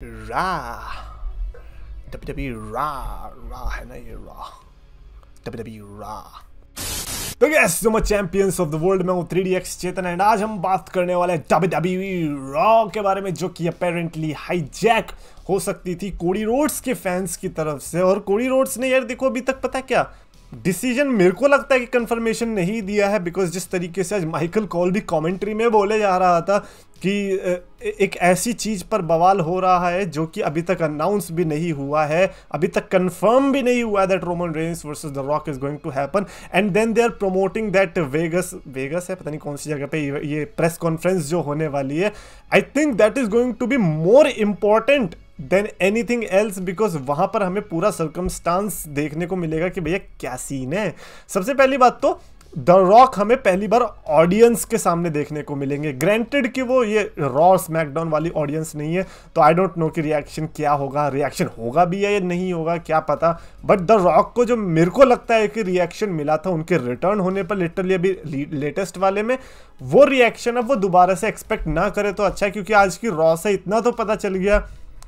Ra. WWE Ra. Ra है ना ये Ra. WWE Ra. E तो guess so much champions of the world में हूँ थ्री डी चेतन एंड आज हम बात करने वाले डब्ल्यू डब्ल्यू रॉ के बारे में जो कि अपेरेंटली हाईजैक हो सकती थी कोडी रोड्स के फैंस की तरफ से और कोडी रोड्स ने यार देखो अभी तक पता क्या डिसीजन मेरे को लगता है कि कंफर्मेशन नहीं दिया है बिकॉज जिस तरीके से आज माइकल कॉल भी कमेंट्री में बोले जा रहा था कि एक ऐसी चीज़ पर बवाल हो रहा है जो कि अभी तक अनाउंस भी नहीं हुआ है अभी तक कंफर्म भी नहीं हुआ that Roman Reigns versus the Rock is going to happen and then they are promoting that Vegas Vegas है पता नहीं कौन सी जगह पे ये प्रेस कॉन्फ्रेंस जो होने वाली है I think that is going to be more important than anything else because वहाँ पर हमें पूरा सर्कमस्टांस देखने को मिलेगा कि भैया क्या सीन है सबसे पहली बात तो द रॉक हमें पहली बार ऑडियंस के सामने देखने को मिलेंगे ग्रांटेड कि वो ये रॉ स्मैकडाउन वाली ऑडियंस नहीं है तो आई डोंट नो कि रिएक्शन क्या होगा रिएक्शन होगा भी है या नहीं होगा क्या पता बट द रॉक को जो मेरे को लगता है कि रिएक्शन मिला था उनके रिटर्न होने पर लिटरली अभी लेटेस्ट वाले में वो रिएक्शन अब वो दोबारा से एक्सपेक्ट ना करे तो अच्छा है क्योंकि आज की रॉ से इतना तो पता चल गया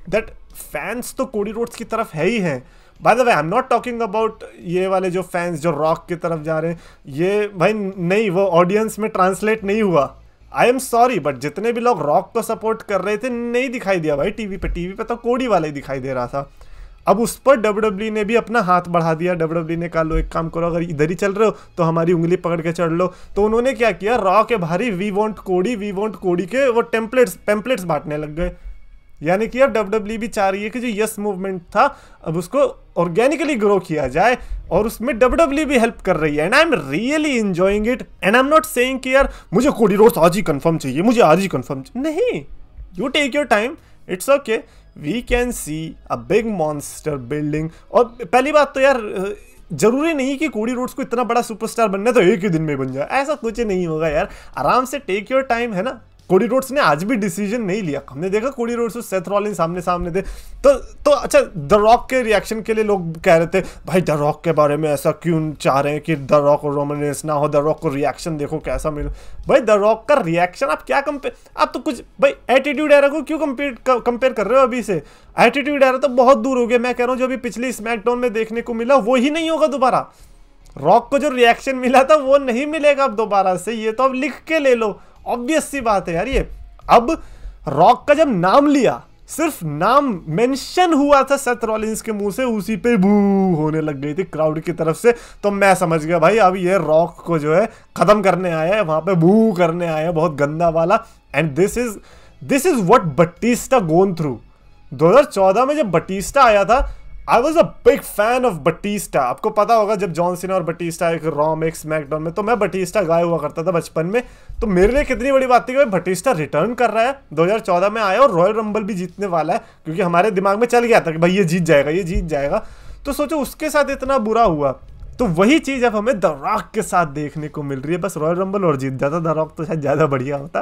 दैट फैंस तो कोडी रोड्स की तरफ है ही हैं by the way I am not talking about ये वाले जो फैंस जो रॉक की तरफ जा रहे हैं ये भाई नहीं वो ऑडियंस में ट्रांसलेट नहीं हुआ आई एम सॉरी बट जितने भी लोग रॉक को सपोर्ट कर रहे थे नहीं दिखाई दिया भाई टीवी पे टीवी पे तो कोडी वाला ही दिखाई दे रहा था अब उस पर डब्ल्यू e ने भी अपना हाथ बढ़ा दिया डब्ल्यू e ने कहा लो एक काम करो अगर इधर ही चल रहे हो तो हमारी उंगली पकड़ के चढ़ लो तो उन्होंने क्या किया रॉ के भारी we want Cody we want Cody के वो टेम्पलेट्स पेम्पलेट्स बांटने लग गए यानी कि अब डब्ल्यू e भी चाह रही है कि जो यस मूवमेंट था अब उसको ऑर्गेनिकली ग्रो किया जाए और उसमें डब्ल्यू e भी हेल्प कर रही है and I am really enjoying it and I am not say यार मुझे कोडी रोड्स आज ही कन्फर्म चाहिए मुझे आज ही कन्फर्म नहीं you take your time it's okay we can see a big monster building और पहली बात तो यार जरूरी नहीं कि कोडी रोड्स को इतना बड़ा सुपरस्टार बनना तो एक ही दिन में बन जाए ऐसा कुछ नहीं होगा यार आराम से टेक योर टाइम है ना कोडी रोड्स ने आज भी डिसीजन नहीं लिया हमने देखा कोडी रोड्स और सेथ रॉलिन सामने सामने थे तो तो अच्छा द रॉक के रिएक्शन के लिए लोग कह रहे थे भाई द रॉक के बारे में ऐसा क्यों चाह रहे हैं कि द रॉक और रोमन रेंस ना हो द रॉक को रिएक्शन देखो कैसा मिलो भाई द रॉक का रिएक्शन आप क्या कंपेयर आप तो कुछ भाई एटीट्यूड एरा को क्यों कंपेयर कंपेयर कर रहे हो अभी से एटीट्यूड एरा तो बहुत दूर हो गया मैं कह रहा हूँ जो अभी पिछली स्मैकडाउन में देखने को मिला वो ही नहीं होगा दोबारा रॉक को जो रिएक्शन मिला था वो नहीं मिलेगा अब दोबारा से ये तो अब लिख के ले लो ऑब्वियस सी बात है यार ये अब रॉक का जब नाम लिया सिर्फ नाम मेंशन हुआ था सेथ रॉलिंस के मुंह से उसी पे बू होने लग गई थी क्राउड की तरफ से तो मैं समझ गया भाई अब ये रॉक को जो है ख़त्म करने आया है वहां पे बू करने आया है बहुत गंदा वाला and this is this is what Batista gone through 2014 में जब बटिस्टा आया था I was a big fan of Batista आपको पता होगा जब जॉन सिना और बटीस्टा एक रॉम एक स्मैकडाउन में तो मैं बटीस्टा गाय हुआ करता था बचपन में तो मेरे लिए कितनी बड़ी बात थी कि भाई बटीस्टा रिटर्न कर रहा है 2014 में आया और रॉयल रंबल भी जीतने वाला है क्योंकि हमारे दिमाग में चल गया था कि भाई ये जीत जाएगा ये जीत जाएगा तो सोचो उसके साथ इतना बुरा हुआ तो वही चीज़ अब हमें द रॉक के साथ देखने को मिल रही है बस रॉयल रंबल और जीत जाता द रॉक तो शायद ज़्यादा बढ़िया होता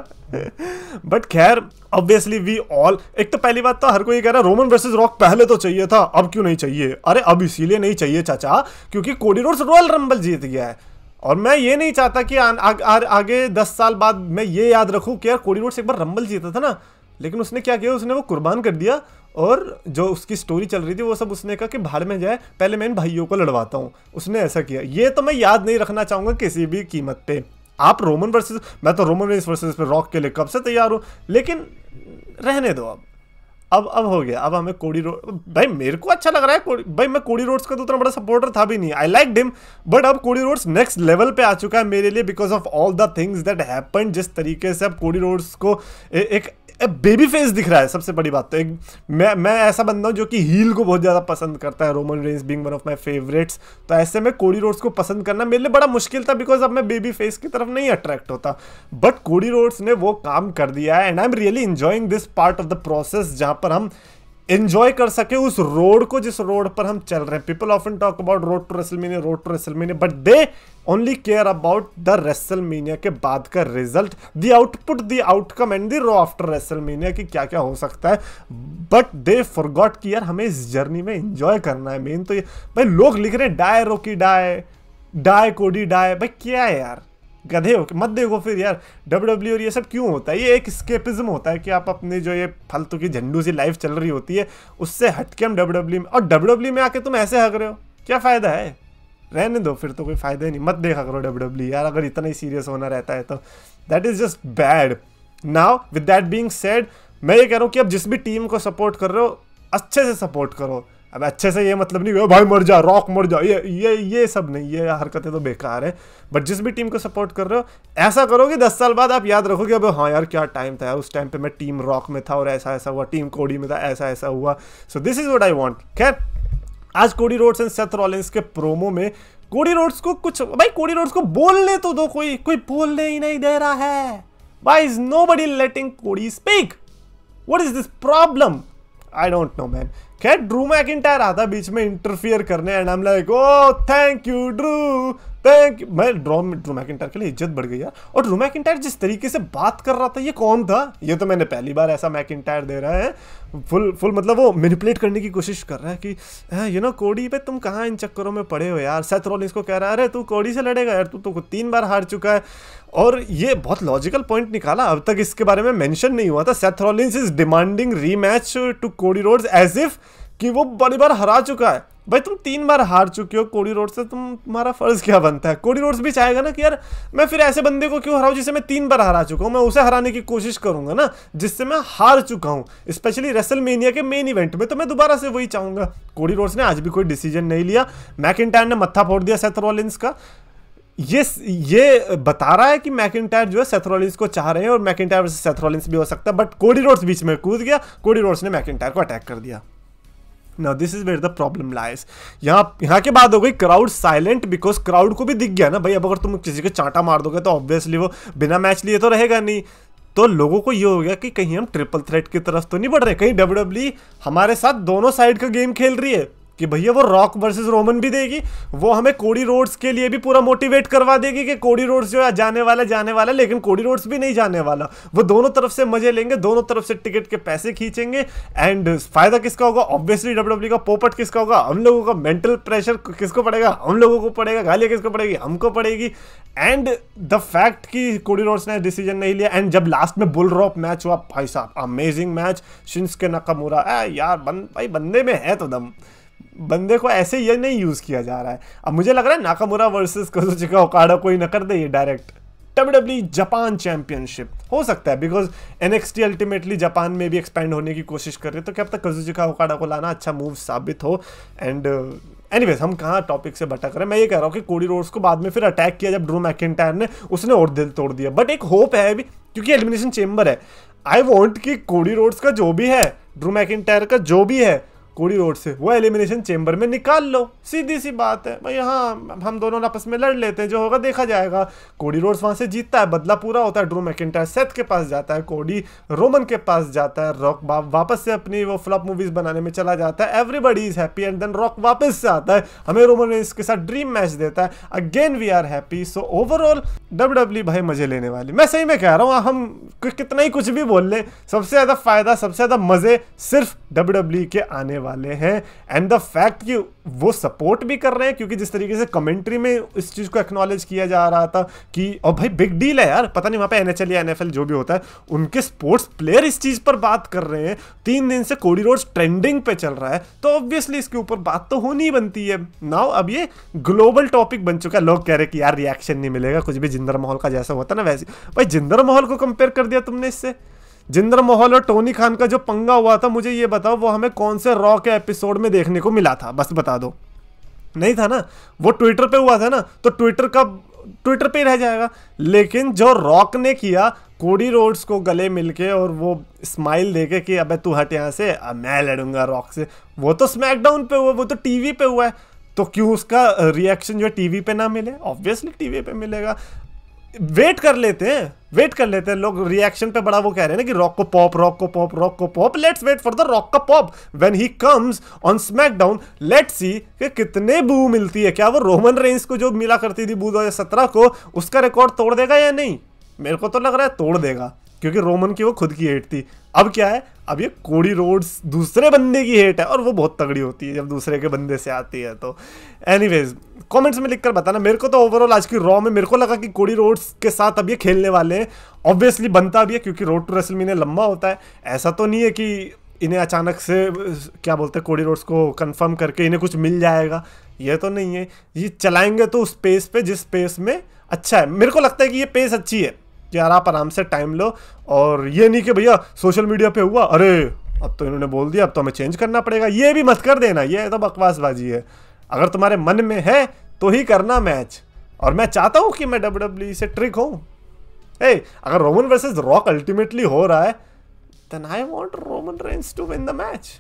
बट खैर ऑब्वियसली वी ऑल एक तो पहली बात तो हर कोई कह रहा है रोमन वर्सेज रॉक पहले तो चाहिए था अब क्यों नहीं चाहिए अरे अब इसीलिए नहीं चाहिए चाचा क्योंकि कोडी रोड्स रॉयल रंबल जीत गया है और मैं ये नहीं चाहता कि आ, आ, आ, आगे दस साल बाद मैं ये याद रखूं कि यार कोडी रोड्स एक बार रंबल जीता था ना लेकिन उसने क्या किया उसने वो कुर्बान कर दिया और जो उसकी स्टोरी चल रही थी वो सब उसने कहा कि भाड़ में जाए पहले मैं इन भाइयों को लड़वाता हूँ उसने ऐसा किया ये तो मैं याद नहीं रखना चाहूँगा किसी भी कीमत पर आप रोमन वर्सेज मैं तो रोमन रेस पर रॉक के लिए कब से तैयार हूँ लेकिन रहने दो अब अब अब हो गया अब हमें कोडी रोड भाई मेरे को अच्छा लग रहा है भाई मैं कोडी रोड्स का तो उतना बड़ा सपोर्टर था भी नहीं आई लाइक डिम बट अब कोडी रोड्स नेक्स्ट लेवल पे आ चुका है मेरे लिए because of all the things that happen जिस तरीके से अब कोडी रोड्स को ए, एक बेबी फेस दिख रहा है सबसे बड़ी बात तो एक मैं मैं ऐसा बंदा हूँ जो कि हील को बहुत ज़्यादा पसंद करता है Roman Reigns being one of my favourites तो ऐसे में कोडी रोड्स को पसंद करना मेरे लिए बड़ा मुश्किल था बिकॉज अब मैं बेबी फेस की तरफ नहीं अट्रैक्ट होता बट कोडी रोड्स ने वो काम कर दिया है and I am really enjoying this part of the process जहाँ पर हम एंजॉय कर सके उस रोड को जिस रोड पर हम चल रहे हैं people often talk about road to WrestleMania road to WrestleMania but they only care about the WrestleMania के बाद का result the output the outcome and the Raw after WrestleMania की क्या क्या हो सकता है बट दे फॉरगॉट कि यार हमें इस जर्नी में इंजॉय करना है मेन तो ये भाई लोग लिख रहे हैं डाय रोकी डाय डाय कोडी डाय भाई क्या है यार गधे हो मत देखो फिर यार डब्ल्यू डब्ल्यू e और ये सब क्यों होता है ये एक स्केपिज्म होता है कि आप अपने जो ये फालतू की झंडू सी लाइफ चल रही होती है उससे हटके हम डब्ल्यू डब्ल्यू में और डब्ल्यू डब्ल्यू e में आके तुम ऐसे हक रहे हो क्या फ़ायदा है रहने दो फिर तो कोई फ़ायदा ही नहीं मत देखा करो डब्ल्यू डब्ल्यू यार अगर इतना ही सीरियस होना रहता है तो that is just bad now with that being said मैं ये कह रहा हूँ कि अब जिस भी टीम को सपोर्ट कर रहे हो अच्छे से सपोर्ट करो अब अच्छे से ये मतलब नहीं हुआ भाई मर जा रॉक मर जा ये ये ये सब नहीं ये हरकतें तो बेकार है बट जिस भी टीम को सपोर्ट कर रहे हो ऐसा करो कि दस साल बाद आप याद रखो कि अब हाँ यार क्या टाइम था यार उस टाइम पे मैं टीम रॉक में था और ऐसा ऐसा हुआ टीम कोडी में था ऐसा ऐसा हुआ so this is what I want खैर आज Cody Rhodes and Seth Rollins के प्रोमो में कोडी रोड्स को कुछ भाई कोडी रोड्स को बोलने तो दो कोई कोई बोलने ही नहीं दे रहा है why is nobody letting Cody speak what is this problem I don't know man खैर ड्रू मैकिटायर आता बीच में इंटरफियर करने and I am like oh thank you Drew thank you मैं ड्रॉ ड्रू मैकिटायर के लिए इज्जत बढ़ गई यार और ड्रू मैकिटायर जिस तरीके से बात कर रहा था ये कौन था ये तो मैंने पहली बार ऐसा मैकिटायर दे रहा है फुल फुल मतलब वो मैनिपुलेट करने की कोशिश कर रहा है कि यू नो कोडी पे तुम कहाँ इन चक्करों में पड़े हो यार सेथ रोलिंस को कह रहा है अरे तू कोडी से लड़ेगा यार तू तो तीन बार हार चुका है और ये बहुत लॉजिकल पॉइंट निकाला अब तक इसके बारे में मेंशन नहीं हुआ था Seth Rollins is demanding rematch to Cody Rhodes as if कि वो बड़ी बार हरा चुका है भाई तुम तीन बार हार चुके हो कोडी रोड से तुम तुम्हारा फर्ज क्या बनता है कोडी रोड्स भी चाहेगा ना कि यार मैं फिर ऐसे बंदे को क्यों हराऊँ जिसे मैं तीन बार हरा चुका हूँ मैं उसे हराने की कोशिश करूंगा ना जिससे मैं हार चुका हूँ स्पेशली रेसल के मेन इवेंट में तो मैं दोबारा से वही चाहूंगा कोडी रोड्स ने आज भी कोई डिसीजन नहीं लिया मैकिनटैन ने मत्था फोड़ दिया सेथ रॉलिंस का ये ये बता रहा है कि मैकिनटायर जो है सेथरोलिंस को चाह रहे हैं और मैकिनटायर वर्सेस सेथरोलिंस भी हो सकता है बट कोडी रोड्स बीच में कूद गया कोडी रोड्स ने मैकिनटायर को अटैक कर दिया ना this is where the problem lies यहाँ यहाँ के बाद हो गई क्राउड साइलेंट बिकॉज क्राउड को भी दिख गया ना भाई अब अगर तुम किसी को चांटा मार दोगे तो ऑब्वियसली वो बिना मैच लिए तो रहेगा नहीं तो लोगों को ये हो गया कि कहीं हम ट्रिपल थ्रेट की तरफ तो नहीं बढ़ रहे कहीं डब्ल्यू e हमारे साथ दोनों साइड का गेम खेल रही है कि भैया वो रॉक वर्सेस रोमन भी देगी वो हमें कोडी रोड्स के लिए भी पूरा मोटिवेट करवा देगी कि कोडी रोड्स जो है जाने वाला जाने वाला लेकिन कोडी रोड्स भी नहीं जाने वाला वो दोनों तरफ से मजे लेंगे दोनों तरफ से टिकट के पैसे खींचेंगे एंड फायदा किसका होगा ऑब्वियसली डब्ल्यू e का पोपट किसका होगा हम लोगों का मेंटल प्रेशर किसको पड़ेगा हम लोगों को पड़ेगा गालियाँ किसको पड़ेगी हमको पड़ेगी एंड द फैक्ट कि कोडी रोड्स ने डिसीजन नहीं लिया एंड जब लास्ट में बुल रॉप मैच हुआ भाई साहब अमेजिंग मैच शिंस के नकमूरा यार बन भाई बंदे में है तो दम बंदे को ऐसे ये नहीं यूज़ किया जा रहा है अब मुझे लग रहा है नाकामुरा वर्सेस कजुचिका ओकाड़ा कोई ना कर दे ये डायरेक्ट डब्ल्यू जापान चैंपियनशिप हो सकता है बिकॉज एन अल्टीमेटली जापान में भी एक्सपेंड होने की कोशिश कर रहे तो क्या तक कजुचिका ओकाड़ा को लाना अच्छा मूव साबित हो एंड एनी uh, हम कहाँ टॉपिक से भटक रहे हैं मैं ये कह रहा हूँ कि कोडी रोड्स को बाद में फिर अटैक किया जब ड्रू मैकिन ने उसने और दिल तोड़ दिया बट एक होप है अभी क्योंकि एलिमिनेशन चेंबर है आई वॉन्ट कि कोडी रोड्स का जो भी है ड्रू मैकिन का जो भी है कोड़ी रोड से वो एलिमिनेशन चेंबर में निकाल लो सीधी सी बात है भाई हाँ हम दोनों आपस में लड़ लेते हैं जो होगा देखा जाएगा कोडी रोड्स वहाँ से जीतता है बदला पूरा होता है ड्रू मैकिटायर सेथ के पास जाता है कोडी रोमन के पास जाता है रॉक वापस से अपनी वो फ्लॉप मूवीज बनाने में चला जाता है everybody is happy and then Rock वापस से आता है हमें रोमन इसके साथ ड्रीम मैच देता है again we are happy so overall W W भाई मजे लेने वाले मैं सही में कह रहा हूँ हाँ, हम कितना ही कुछ भी बोल लें सबसे ज़्यादा फायदा सबसे ज़्यादा मज़े सिर्फ डब्ल्यू डब्ल्यू e के आने वाले वाले हैं एंड द फैक्ट कि वो सपोर्ट भी कर रहे हैं क्योंकि जिस तरीके से कमेंट्री में इस चीज़ को एक्नॉलेज किया जा रहा था कि और भाई बिग डील है यार पता नहीं वहाँ पे एन या एन जो भी होता है उनके स्पोर्ट्स प्लेयर इस चीज़ पर बात कर रहे हैं तीन दिन से कोडी रोड्स ट्रेंडिंग पे चल रहा है तो ऑब्वियसली इसके ऊपर बात तो होनी बनती है नाउ अब ये ग्लोबल टॉपिक बन चुका है लोग कह रहे कि यार रिएक्शन नहीं मिलेगा कुछ भी जिंदर माहौल का जैसा होता ना वैसे भाई जिंदर माहौल को कंपेयर कर दिया तुमने इससे जिंदर मोहल और टोनी खान का जो पंगा हुआ था मुझे ये बताओ वो हमें कौन से रॉ के एपिसोड में देखने को मिला था बस बता दो नहीं था ना वो ट्विटर पे हुआ था ना तो ट्विटर का ट्विटर पे ही रह जाएगा लेकिन जो रॉक ने किया कोडी रोड्स को गले मिलके और वो स्माइल देके कि अबे तू हट यहाँ से अब मैं लड़ूंगा रॉक से वो तो स्मैकडाउन पे हुआ वो तो टीवी पे हुआ है तो क्यों उसका रिएक्शन जो है टीवी पे ना मिले ऑब्वियसली टीवी पे मिलेगा वेट कर लेते हैं वेट कर लेते हैं लोग रिएक्शन पे बड़ा वो कह रहे हैं ना कि रॉक को पॉप रॉक को पॉप रॉक को pop let's wait for the Rock का pop when he comes on SmackDown let's see कि कितने बू मिलती है क्या वो रोमन रेंस को जो मिला करती थी बू दो सत्रह को उसका रिकॉर्ड तोड़ देगा या नहीं मेरे को तो लग रहा है तोड़ देगा क्योंकि रोमन की वो खुद की हेट थी अब क्या है अब ये कोडी रोड्स दूसरे बंदे की हेट है और वो बहुत तगड़ी होती है जब दूसरे के बंदे से आती है तो एनीवेज कमेंट्स में लिखकर बताना मेरे को तो ओवरऑल आज की रॉ में मेरे को लगा कि कोडी रोड्स के साथ अब ये खेलने वाले हैं ऑब्वियसली बनता भी है क्योंकि रोड टू रेसल मीने लंबा होता है ऐसा तो नहीं है कि इन्हें अचानक से क्या बोलते हैं कोडी रोड्स को कन्फर्म करके इन्हें कुछ मिल जाएगा ये तो नहीं है ये चलाएंगे तो उस पेस पे जिस पेस में अच्छा है मेरे को लगता है कि ये पेस अच्छी है कि यार आप आराम से टाइम लो और ये नहीं कि भैया सोशल मीडिया पे हुआ अरे अब तो इन्होंने बोल दिया अब तो हमें चेंज करना पड़ेगा ये भी मत कर देना ये तो बकवासबाजी है अगर तुम्हारे मन में है तो ही करना मैच और मैं चाहता हूँ कि मैं डब्ल्यू e से ट्रिक हूँ ए अगर रोमन वर्सेज रॉक अल्टीमेटली हो रहा है then I want Roman Reigns to win the match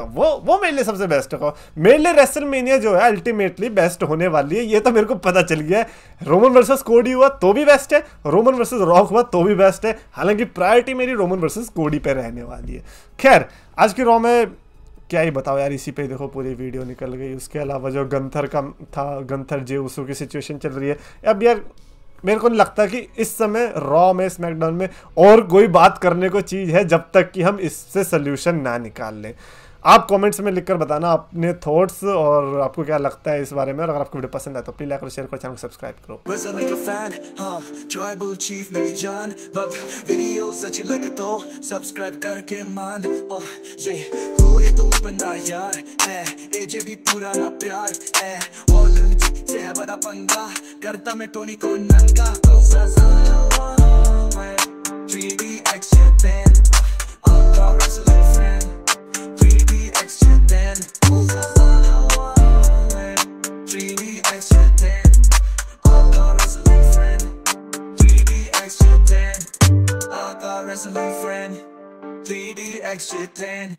सकता हूँ वो वो मेरे लिए सबसे बेस्ट होगा मेरे लिए रेसलमेनिया जो है अल्टीमेटली बेस्ट होने वाली है ये तो मेरे को पता चल गया है रोमन वर्सेस कोडी हुआ तो भी बेस्ट है रोमन वर्सेस रॉक हुआ तो भी बेस्ट है हालांकि प्रायोरिटी मेरी रोमन वर्सेस कोडी पर रहने वाली है खैर आज की रॉ में क्या ही बताओ यार इसी पे देखो पूरी वीडियो निकल गई उसके अलावा जो गंथर का था गंथर जे उसो की सिचुएशन चल रही है अब यार मेरे को नहीं लगता कि इस समय रॉ में स्मैकडाउन में और कोई बात करने को चीज़ है जब तक कि हम इससे सल्यूशन ना निकाल लें आप कमेंट्स में लिखकर बताना अपने थॉट्स और आपको क्या लगता है इस बारे में और अगर आपको वीडियो पसंद आए तो प्लीज लाइक और शेयर करो चैनल को सब्सक्राइब करो हाँ, तो तो करता मैं टोनी को नंगा तो oh, मैं Exit than